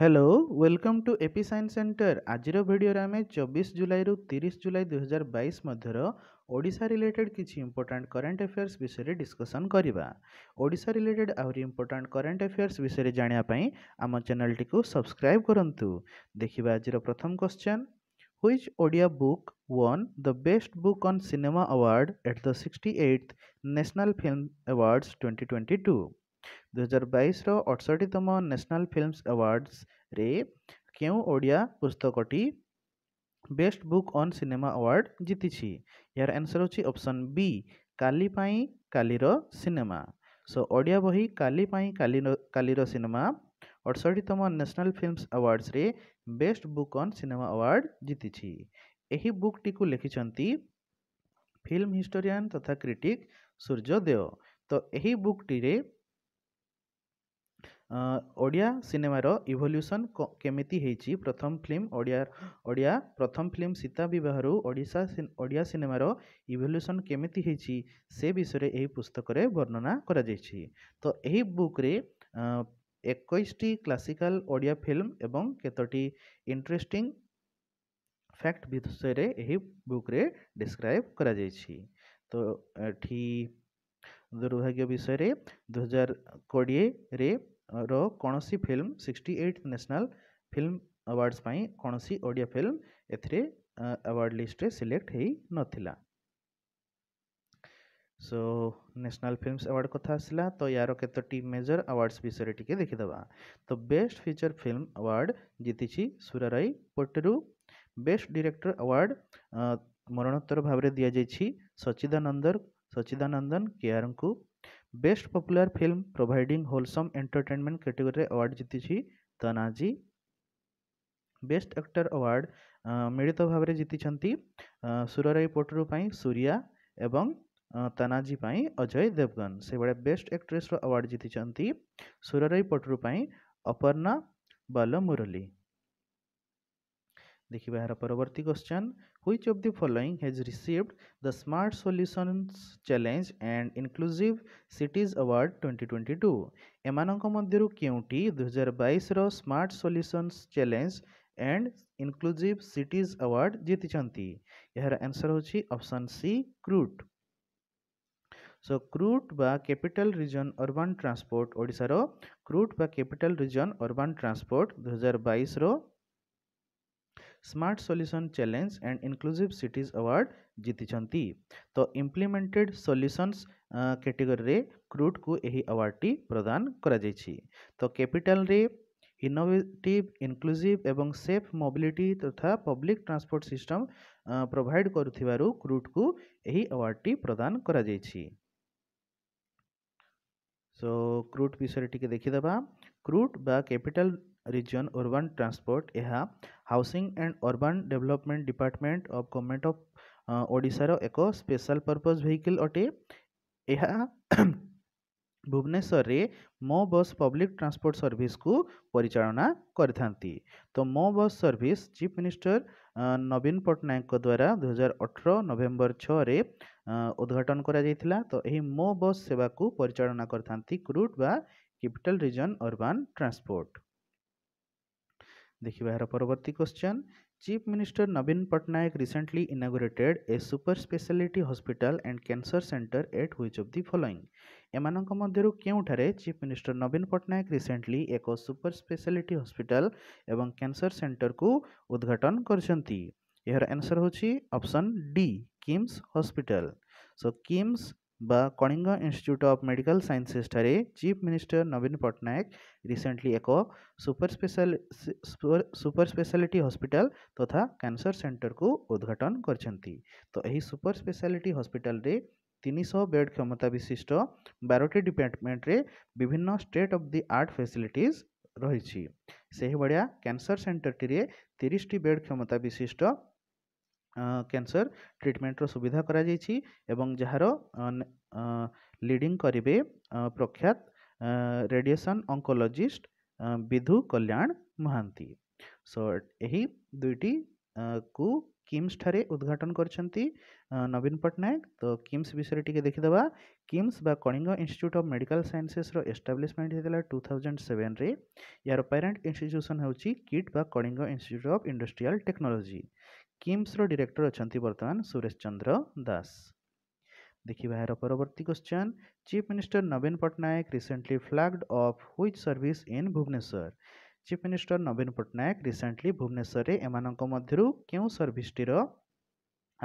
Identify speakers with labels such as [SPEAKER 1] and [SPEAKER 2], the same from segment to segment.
[SPEAKER 1] hello welcome to AP science centre ଆଜିର ଭିଡ଼ିଓରେ ଆମେ ଚବିଶ ଜୁଲାଇରୁ ତିରିଶ ଜୁଲାଇ ଦୁଇହଜାର ବାଇଶ ମଧ୍ୟର ଓଡ଼ିଶା ରିଲେଟେଡ୍ କିଛି ଇମ୍ପୋର୍ଟାଣ୍ଟ କରେଣ୍ଟ ଆଫେୟାର୍ସ ବିଷୟରେ ଡିସ୍କସନ୍ କରିବା ଓଡ଼ିଶା ରିଲେଟେଡ୍ ଆହୁରି ଇମ୍ପୋର୍ଟାଣ୍ଟ କରେଣ୍ଟ ଆଫେୟାର୍ସ ବିଷୟରେ ଜାଣିବା ପାଇଁ ଆମ ଚ୍ୟାନେଲଟିକୁ ସବସ୍କ୍ରାଇବ୍ କରନ୍ତୁ ଦେଖିବା ଆଜିର ପ୍ରଥମ question which Odia book won the best book on cinema award at the sixty eight national film awards twenty twenty two दुईार बैस रड़सठतम न्यासनाल फिल्मस अवार्डस केड़िया पुस्तकटी best book on cinema award जीति यार आंसर होची ऑप्शन बी काली कालीर cinema so so, Odia बही काली कालीर सिनेमा अड़सठतम national films awards best book on cinema award जीति बुक टी लिखिंट फिल्म हिस्टोरियन तथा क्रिटिक सूर्यदेव तो यही बुक टी ଓଡ଼ିଆ ସିନେମାର ଇଭଲ୍ୟୁସନ୍ କେମିତି ହେଇଛି ପ୍ରଥମ ଫିଲ୍ମ ଓଡ଼ିଆ ଓଡ଼ିଆ ପ୍ରଥମ ଫିଲ୍ମ ସୀତା ବିବାହରୁ ଓଡ଼ିଶା ଓଡ଼ିଆ ସିନେମାର ଇଭଲ୍ୟୁସନ୍ କେମିତି ହେଇଛି ସେ ବିଷୟରେ ଏହି ପୁସ୍ତକରେ ବର୍ଣ୍ଣନା କରାଯାଇଛି ତ ଏହି ବୁକ୍ରେ ଏକୋଇଶଟି କ୍ଲାସିକାଲ୍ ଓଡ଼ିଆ ଫିଲ୍ମ ଏବଂ କେତୋଟି ଇଣ୍ଟରେଷ୍ଟିଂ ଫ୍ୟାକ୍ଟ ବିଷୟରେ ଏହି ବୁକ୍ରେ ଡିସ୍କ୍ରାଇବ୍ କରାଯାଇଛି ତ ଏଠି ଦୁର୍ଭାଗ୍ୟ ବିଷୟରେ ଦୁଇହଜାର କୋଡ଼ିଏରେ અર કોણસી film 68th national film awards પાય કોણસી ઓડિયા ફિલ્મ એતરે એવોર્ડ લિસ્ટ રે સિલેક્ટ હેઈ નથિલા સો નેશનલ ફિલ્મ્સ એવોર્ડ કથા આસિલા તો યારો કેતો ટી મેજર એવોર્ડ્સ બી સર ટીકે દેખી દેવા તો બેસ્ટ ફીચર ફિલ્મ એવોર્ડ જીતી ચી Soorarai Pottru best director award મરણોત્તર ભાવરે દિયા જઈ ચી સચિદાનંદર સચિદાનંદન કે આર કો best popular film providing wholesome entertainment ক্যাটেগরিରେ ଆୱାର୍ଡ଼ ଜିତିଛି ତନାଜୀ ବେଷ୍ଟ ଆକ୍ଟର ଆୱାର୍ଡ଼ ମିଳିତ ଭାବରେ ଜିତିଛନ୍ତି ସୁରରାଇ ପଟରୁ ପାଇଁ ସୂର୍ୟା ଏବଂ ତାନାଜୀ ପାଇଁ ଅଜୟ ଦେବଗନ ସେଭଳିଆ ବେଷ୍ଟ ଆକ୍ଟ୍ରେସର ଆୱାର୍ଡ଼ ଜିତିଛନ୍ତି ସୁରରାଇ ପଟରୁ ପାଇଁ ଅପର୍ଣ୍ଣା ବାଲମୁରଲି देखिए यार परवर्त question which of the following has received the smart solutions challenge and inclusive cities award twenty twenty two एम क्योंटी मध्य के smart solutions challenge and inclusive cities award जीति यार answer option C CRUT so CRUT बा कैपिटल रिजन अरबान ट्रांसपोर्ट ओडार क्रूट बा capital region urban transport दुई हजार बैस smart solution challenge and inclusive cities award जीति तो इम्प्लीमेंटेड सल्यूसन्स कैटेगरी रे क्रूड को यही अवार्डटी प्रदान कर तो कैपिटल इनोवेटिव इनक्लूसीव एवं सेफ मोबिलिटी तथा तो पब्लिक ट्रांसपोर्ट सिस्टम प्रोभाइड करूँ क्रूड को यह यही टी प्रदान कर सो क्रूड विषय टी देखीद क्रूड बा कैपिटल region urban transport ଏହା housing and urban development department of government of ଓଡ଼ିଶାର ଏକ ସ୍ପେଶାଲ ପର୍ପଜ୍ ଭେହିକିଲ୍ ଅଟେ ଏହା ଭୁବନେଶ୍ୱରରେ ମୋ ବସ୍ ପବ୍ଲିକ୍ ଟ୍ରାନ୍ସପୋର୍ଟ ସର୍ଭିସକୁ ପରିଚାଳନା କରିଥାନ୍ତି ତ ମୋ ବସ୍ ସର୍ଭିସ୍ ଚିଫ୍ ମିନିଷ୍ଟର ନବୀନ ପଟ୍ଟନାୟକଙ୍କ ଦ୍ୱାରା ଦୁଇହଜାର ଅଠର ନଭେମ୍ବର ଛଅରେ ଉଦ୍ଘାଟନ କରାଯାଇଥିଲା ତ ଏହି ମୋ ବସ୍ ସେବାକୁ ପରିଚାଳନା କରିଥାନ୍ତି କ୍ରୁଟ୍ ବା କ୍ୟାପିଟାଲ ରିଜନ୍ ଅର୍ବାନ୍ ଟ୍ରାନ୍ସପୋର୍ଟ देखिए यार परवर्ती question chief minister Naveen Patnaik recently inaugurated a super speciality hospital and cancer centre at which of the following ଏମାନଙ୍କ ମଧ୍ୟରୁ କେଉଁଠାରେ ଚିଫ୍ ମିନିଷ୍ଟର ନବୀନ ପଟ୍ଟନାୟକ ରିସେଣ୍ଟଲି ଏକ ସୁପର ସ୍ପେଶାଲିଟି ହସ୍ପିଟାଲ ଏବଂ କ୍ୟାନ୍ସର ସେଣ୍ଟରକୁ ଉଦ୍ଘାଟନ କରିଛନ୍ତି ଏହାର ଆନ୍ସର ହେଉଛି option D KIMS hospital so KIMS Kalinga institute of medical sciences ठारे chief minister Naveen Patnaik recently एक super special super speciality hospital तथा तो कैंसर सेंटर को उद्घाटन करपर तो स्पेशलिटी हस्पिटाल तीन शह बेड क्षमता विशिष्ट बारोटी डिपार्टमेंट्रे विभिन्न state of the art facilities रही कैंसर सेन्टर टी तीस बेड क्षमता विशिष्ट କ୍ୟାନ୍ସର ଟ୍ରିଟମେଣ୍ଟର ସୁବିଧା କରାଯାଇଛି ଏବଂ ଯାହାର ଲିଡ଼ିଂ କରିବେ ପ୍ରଖ୍ୟାତ radiation oncologist Bidhu Kalyan Mohanty so ଏହି ଦୁଇଟି କୁ କିମ୍ସ ଠାରେ ଉଦ୍ଘାଟନ କରିଛନ୍ତି ନବୀନ ପଟ୍ଟନାୟକ ତ କିମ୍ସ ବିଷୟରେ ଟିକେ ଦେଖିଦେବା କିମ୍ସ ବା କଳିଙ୍ଗ ଇନଷ୍ଟିଚ୍ୟୁଟ୍ ଅଫ୍ ମେଡ଼ିକାଲ ସାଇନ୍ସେସର ଏଷ୍ଟାବ୍ଲିଶମେଣ୍ଟ ହେଇଥିଲା ଟୁ ଥାଉଜେଣ୍ଡ ସେଭେନରେ ଏହାର ପ୍ୟାରେଣ୍ଟ ଇନଷ୍ଟିଚ୍ୟୁସନ୍ ହେଉଛି କିଟ୍ ବା Kalinga institute of industrial technology କିମ୍ସର ଡିରେକ୍ଟର ଅଛନ୍ତି ବର୍ତ୍ତମାନ ସୁରେଶ ଚନ୍ଦ୍ର ଦାସ ଦେଖିବା ଏହାର ପରବର୍ତ୍ତୀ କ୍ୱେଶ୍ଚନ୍ ଚିଫ୍ ମିନିଷ୍ଟର ନବୀନ Patnaik recently ଫ୍ଲାଗ୍ଡ of which service in Bhubaneswar chief minister ନବୀନ ପଟ୍ଟନାୟକ ରିସେଣ୍ଟଲି ଭୁବନେଶ୍ୱରରେ ଏମାନଙ୍କ ମଧ୍ୟରୁ କେଉଁ ସର୍ଭିସଟିର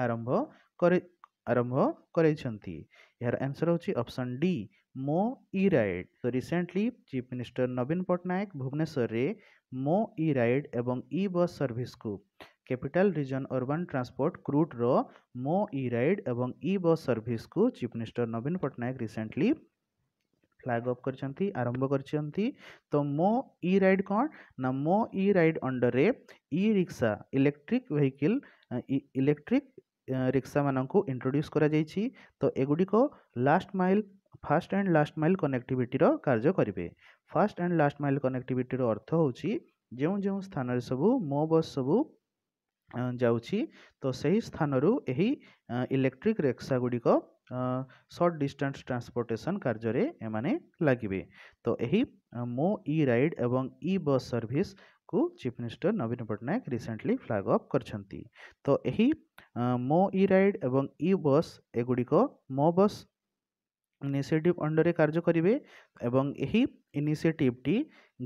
[SPEAKER 1] ଆରମ୍ଭ କରି ଆରମ୍ଭ କରାଇଛନ୍ତି ଏହାର ଆନ୍ସର ହେଉଛି option D Mo e ride ତ ରିସେଣ୍ଟଲି ଚିଫ୍ ମିନିଷ୍ଟର ନବୀନ ପଟ୍ଟନାୟକ ଭୁବନେଶ୍ୱରରେ मो इ रईड एवं इ बस सर्विस को capital region urban transport CRUT रो इ रईड एवं इ बस सर्विस को chief minister Naveen Patnaik recently flag up कर आरंभ कर तो मो इ रईड कौन ना मो इ ride under e rickshaw electric vehicle electric rickshaw मानक इंट्रोड्यूस कर तो एगुड़िक last mile first and last mile କନେକ୍ଟିଭିଟିର କାର୍ଯ୍ୟ କରିବେ ଫାର୍ଷ୍ଟ ଆଣ୍ଡ ଲାଷ୍ଟ ମାଇଲ୍ କନେକ୍ଟିଭିଟିର ଅର୍ଥ ହେଉଛି ଯେଉଁ ଯେଉଁ ସ୍ଥାନରେ ସବୁ ମୋ ବସ୍ ସବୁ ଯାଉଛି ତ ସେହି ସ୍ଥାନରୁ ଏହି ଇଲେକ୍ଟ୍ରିକ୍ ରେକ୍ସା ଗୁଡ଼ିକ ସର୍ଟ ଡିଷ୍ଟାନ୍ସ ଟ୍ରାନ୍ସପୋର୍ଟେସନ୍ କାର୍ଯ୍ୟରେ ଏମାନେ ଲାଗିବେ ତ ଏହି ମୋ ଇ ରାଇଡ୍ ଏବଂ ଇ ବସ୍ ସର୍ଭିସ୍କୁ ଚିଫ୍ ମିନିଷ୍ଟର ନବୀନ ପଟ୍ଟନାୟକ ରିସେଣ୍ଟଲି ଫ୍ଲାଗ୍ ଅଫ୍ କରିଛନ୍ତି ତ ଏହି ମୋ ଇ ରାଇଡ୍ ଏବଂ ଇ ବସ୍ ଏଗୁଡ଼ିକ ମୋ ବସ୍ ইনিসিয়েটিভ অন্ডরে কার্য করবে এবং এই ইনিসিয়েটিভটি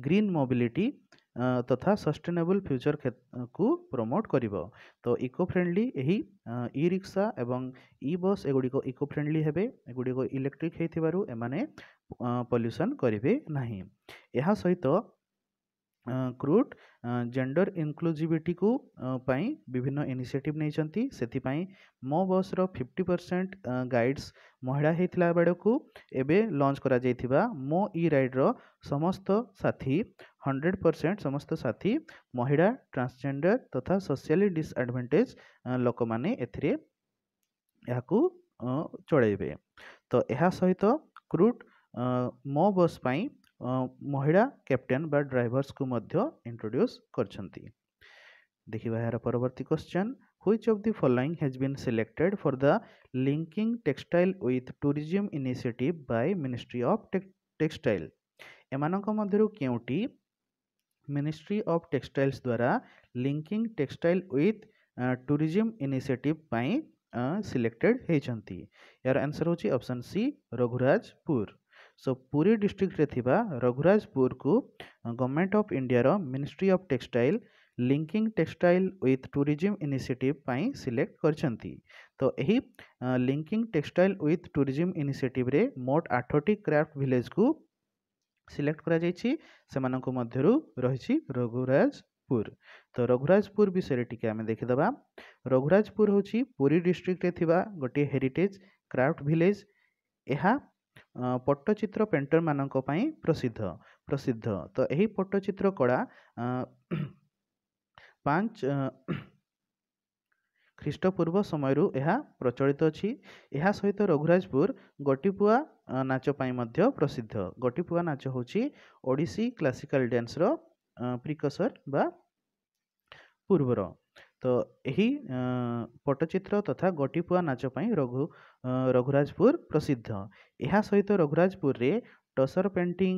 [SPEAKER 1] গ্রিন মোবিলিটি তথা সস্টেনেবল ফ্যুচর কু প্রমোট করিব তো ইকো ফ্রেন্ডলি এই ই রিক্সা এবং ই বস এগুড়ি ইকো ফ্রেন্ডলি হবে এগুড়ি ইলেকট্রিক হয়ে এমানে পল্যুশন করবে না এ সহিত କ୍ରୁଟ୍ ଜେଣ୍ଡର ଇନକ୍ଲୁଜିଭିଟିକୁ ପାଇଁ ବିଭିନ୍ନ ଇନିସିଏଟିଭ୍ ନେଇଛନ୍ତି ସେଥିପାଇଁ ମୋ ବସ୍ର ଫିଫ୍ଟି ପରସେଣ୍ଟ ଗାଇଡ଼୍ସ ମହିଳା ହେଇଥିଲା ବେଳକୁ ଏବେ ଲଞ୍ଚ କରାଯାଇଥିବା ମୋ ଇ ରାଇଡ଼୍ର ସମସ୍ତ ସାଥୀ ହଣ୍ଡ୍ରେଡ଼ ପରସେଣ୍ଟ ସମସ୍ତ ସାଥୀ ମହିଳା ଟ୍ରାନ୍ସଜେଣ୍ଡର ତଥା ସୋସିଆଲି ଡିସ୍ଆଡ଼ଭାଣ୍ଟେଜ୍ ଲୋକମାନେ ଏଥିରେ ଏହାକୁ ଚଳାଇବେ ତ ଏହା ସହିତ କ୍ରୁଟ୍ ମୋ ବସ୍ ପାଇଁ महिला कैप्टेन बा ड्राइवर्स को मध्य इंट्रोड्यूस कर देखा यार परवर्त question which of the following has been selected for the linking textile with tourism initiative by ministry of textile एम के मिनिस्ट्री अफ टेक्सटाइल्स द्वारा linking textile with tourism initiative selected होती यार answer option C Raghurajpur so Puri ଡିଷ୍ଟ୍ରିକ୍ଟରେ ଥିବା ରଘୁରାଜପୁରକୁ government of ଇଣ୍ଡିଆର ministry of textile linking textile with tourism initiative ପାଇଁ ସିଲେକ୍ଟ କରିଛନ୍ତି ତ ଏହି ଲିଙ୍କିଙ୍ଗ ଟେକ୍ସଟାଇଲ୍ ୱିଥ୍ ଟୁରିଜିମ୍ ଇନିସିଏଟିଭ୍ରେ ମୋଟ ଆଠଟି କ୍ରାଫ୍ଟ ଭିଲେଜକୁ ସିଲେକ୍ଟ କରାଯାଇଛି ସେମାନଙ୍କ ମଧ୍ୟରୁ ରହିଛି ରଘୁରାଜପୁର ତ ରଘୁରାଜପୁର ବିଷୟରେ ଟିକେ ଆମେ ଦେଖିଦେବା ରଘୁରାଜପୁର ହେଉଛି ପୁରୀ ଡିଷ୍ଟ୍ରିକ୍ଟରେ ଥିବା ଗୋଟିଏ ହେରିଟେଜ୍ କ୍ରାଫ୍ଟ ଭିଲେଜ୍ ଏହା ପଟ୍ଟଚିତ୍ର ପେଣ୍ଟରମାନଙ୍କ ପାଇଁ ପ୍ରସିଦ୍ଧ ପ୍ରସିଦ୍ଧ ତ ଏହି ପଟ୍ଟଚିତ୍ର କଳା ପାଞ୍ଚ ଖ୍ରୀଷ୍ଟପୂର୍ବ ସମୟରୁ ଏହା ପ୍ରଚଳିତ ଅଛି ଏହା ସହିତ ରଘୁରାଜପୁର ଗୋଟିପୁଆ ନାଚ ପାଇଁ ମଧ୍ୟ ପ୍ରସିଦ୍ଧ ଗୋଟିପୁଆ ନାଚ ହେଉଛି ଓଡ଼ିଶୀ କ୍ଲାସିକାଲ୍ ଡ୍ୟାନ୍ସର ପ୍ରିକସର୍ ବା ପୂର୍ବର তো এহি পটচিত্র তথা গটিপুয়া নাচো পাই রঘু রঘুরাজপুর প্রসিদ্ধ এহা সহিত রঘুরাজপুর রে tussar painting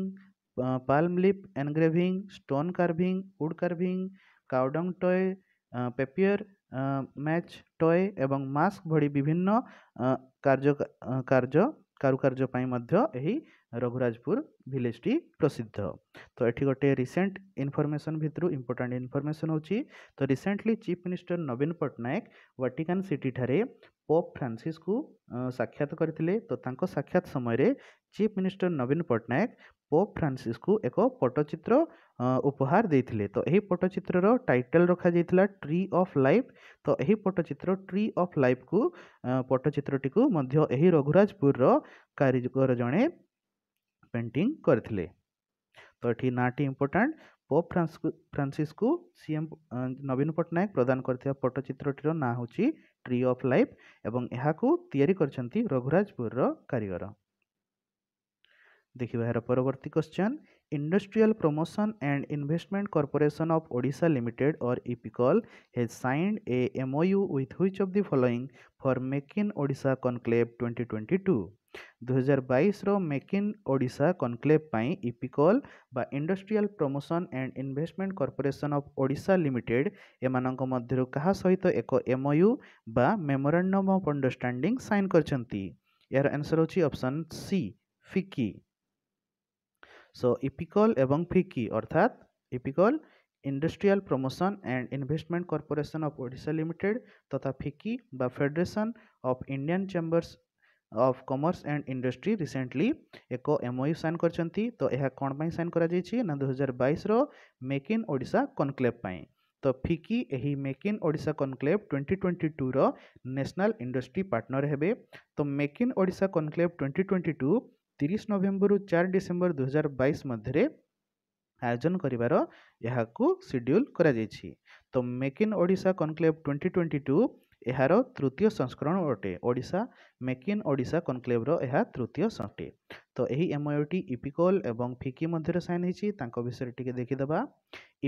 [SPEAKER 1] Palm leaf engraving stone carving wood carving cow dung toy paper match toy এবং মাস্ক বড়ি বিভিন্ন কার্য কার্য কারুকার্য পাই মধ্য এহি ରଘୁରାଜପୁର ଭିଲେଜଟି ପ୍ରସିଦ୍ଧ ତ ଏଠି ଗୋଟେ ରିସେଣ୍ଟ ଇନଫର୍ମେସନ୍ ଭିତରୁ ଇମ୍ପୋର୍ଟାଣ୍ଟ ଇନଫର୍ମେସନ୍ ହେଉଛି ତ ରିସେଣ୍ଟଲି ଚିଫ୍ ମିନିଷ୍ଟର ନବୀନ ପଟ୍ଟନାୟକ ୱାଟିକାନ୍ ସିଟିଠାରେ ପୋପ୍ ଫ୍ରାନ୍ସିସକୁ ସାକ୍ଷାତ କରିଥିଲେ ତ ତାଙ୍କ ସାକ୍ଷାତ ସମୟରେ ଚିଫ୍ ମିନିଷ୍ଟର ନବୀନ ପଟ୍ଟନାୟକ ପୋପ୍ ଫ୍ରାନ୍ସିସକୁ ଏକ ପଟ୍ଟଚିତ୍ର ଉପହାର ଦେଇଥିଲେ ତ ଏହି ପଟ୍ଟଚିତ୍ରର ଟାଇଟେଲ୍ ରଖାଯାଇଥିଲା ଟ୍ରି ଅଫ୍ ଲାଇଫ୍ ତ ଏହି ପଟ୍ଟଚିତ୍ର ଟ୍ରି ଅଫ୍ ଲାଇଫ୍କୁ ପଟ୍ଟଚିତ୍ରଟିକୁ ମଧ୍ୟ ଏହି ରଘୁରାଜପୁରର କାରିଗର ଜଣେ पेटिंग करते तो ये नाटी इंपोर्टाट पोप फ्रांस फ्रांसीस को सीएम नवीन पट्टनायक प्रदान कर करट्टचित्रटर ना हूँ ट्री ऑफ लाइफ एवं यहाँ या रघुराजपुर कारीगर देखिए यार परवर्त question industrial promotion and investment corporation of Odisha limited और IPICOL has signed a MoU with which of the following for make in Odisha conclave twenty twenty two ଦୁଇହଜାର ବାଇଶର ମେକ୍ ଇନ୍ ଓଡ଼ିଶା କନକ୍ଲେଭ୍ ପାଇଁ ଇପିକଲ୍ ବା industrial promotion and investment corporation of Odisha limited ଏମାନଙ୍କ ମଧ୍ୟରୁ କାହା ସହିତ ଏକ ଏମ୍ଓୟୁ ବା ମେମୋରାଣ୍ଡମ୍ ଅଫ୍ ଅଣ୍ଡରଷ୍ଟାଣ୍ଡିଂ ସାଇନ୍ କରିଛନ୍ତି ଏହାର ଆନ୍ସର୍ ହେଉଛି option C FICCI so IPICOL ଏବଂ ଫିକି ଅର୍ଥାତ୍ IPICOL industrial promotion and investment corporation of Odisha limited ତଥା ଫିକି ବା federation of Indian chambers of commerce and industry recently एक एमओयू साइन करती तो यह कौन पर सैन कर दुई हजार बैस रेक इन ओडा कनक्लेवें तो फिकी यही make in Odisha conclave twenty twenty two national industry partner हे तो make in Odisha conclave twenty twenty two तीस नवेम्बर चार डिसेम्बर दुईार आयोजन करार यहाँ सीड्यूल करा तो make in Odisha conclave twenty twenty two ଏହାର ତୃତୀୟ ସଂସ୍କରଣ ଅଟେ ଓଡ଼ିଶା ମେକ୍ ଇନ୍ ଓଡ଼ିଶା କନକ୍ଲେଭ୍ର ଏହା ତୃତୀୟ ଅଟେ ତ ଏହି ଏମ୍ଓୟୁଟି ଇପିକୋଲ୍ ଏବଂ ଫିକି ମଧ୍ୟରେ ସାଇନ୍ ହୋଇଛି ତାଙ୍କ ବିଷୟରେ ଟିକେ ଦେଖିଦେବା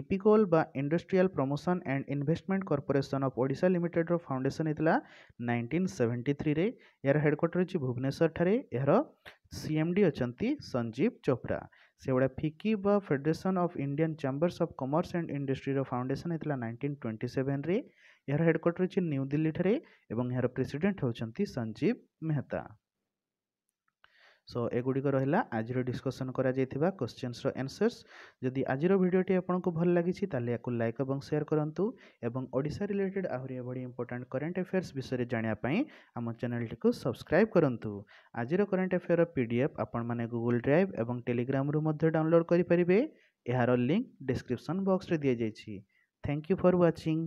[SPEAKER 1] ଇପିକୋଲ୍ ବା industrial promotion and investment corporation of Odisha ଲିମିଟେଡ଼୍ର ଫାଉଣ୍ଡେସନ୍ ହେଇଥିଲା ନାଇଣ୍ଟିନ୍ ସେଭେଣ୍ଟି ଥ୍ରୀରେ ଏହାର ହେଡ଼କ୍ୱାର୍ଟର ହେଉଛି ଭୁବନେଶ୍ୱରଠାରେ ଏହାର ସିଏମ୍ଡି ଅଛନ୍ତି ସଞ୍ଜୀବ ଚୋପ୍ରା ସେଭଳିଆ ଫିକି ବା federation of Indian chambers of commerce and ଇଣ୍ଡଷ୍ଟ୍ରିର ଫାଉଣ୍ଡେସନ୍ ହେଇଥିଲା ନାଇଣ୍ଟିନ୍ ଟ୍ୱେଣ୍ଟି ସେଭେନ୍ରେ ଏହାର ହେଡ଼କ୍ୱାର୍ଟର ଅଛି ନ୍ୟୁ ଦିଲ୍ଲୀଠାରେ ଏବଂ ଏହାର ପ୍ରେସିଡେଣ୍ଟ ହେଉଛନ୍ତି ସଞ୍ଜୀବ ମେହେତା ସୋ ଏଗୁଡ଼ିକ ରହିଲା ଆଜିର ଡିସ୍କସନ୍ କରାଯାଇଥିବା କୋଶ୍ଚିନ୍ସର ଆନ୍ସର୍ସ ଯଦି ଆଜିର ଭିଡ଼ିଓଟି ଆପଣଙ୍କୁ ଭଲ ଲାଗିଛି ତାହେଲେ ୟାକୁ ଲାଇକ୍ ଏବଂ ସେୟାର କରନ୍ତୁ ଏବଂ ଓଡ଼ିଶା ରିଲେଟେଡ୍ ଆହୁରି ଏଭଳି ଇମ୍ପୋର୍ଟାଣ୍ଟ କରେଣ୍ଟ ଆଫେୟାର୍ସ ବିଷୟରେ ଜାଣିବା ପାଇଁ ଆମ ଚ୍ୟାନେଲଟିକୁ ସବସ୍କ୍ରାଇବ୍ କରନ୍ତୁ ଆଜିର କରେଣ୍ଟ ଆଫେୟାର୍ର ପି ଡି ଏଫ୍ ଆପଣମାନେ ଗୁଗୁଲ୍ ଡ୍ରାଇଭ୍ ଏବଂ ଟେଲିଗ୍ରାମରୁ ମଧ୍ୟ ଡାଉନଲୋଡ଼୍ କରିପାରିବେ ଏହାର ଲିଙ୍କ୍ ଡିସ୍କ୍ରିପ୍ସନ୍ ବକ୍ସରେ ଦିଆଯାଇଛି ଥ୍ୟାଙ୍କ ୟୁ ଫର୍ ୱାଚିଂ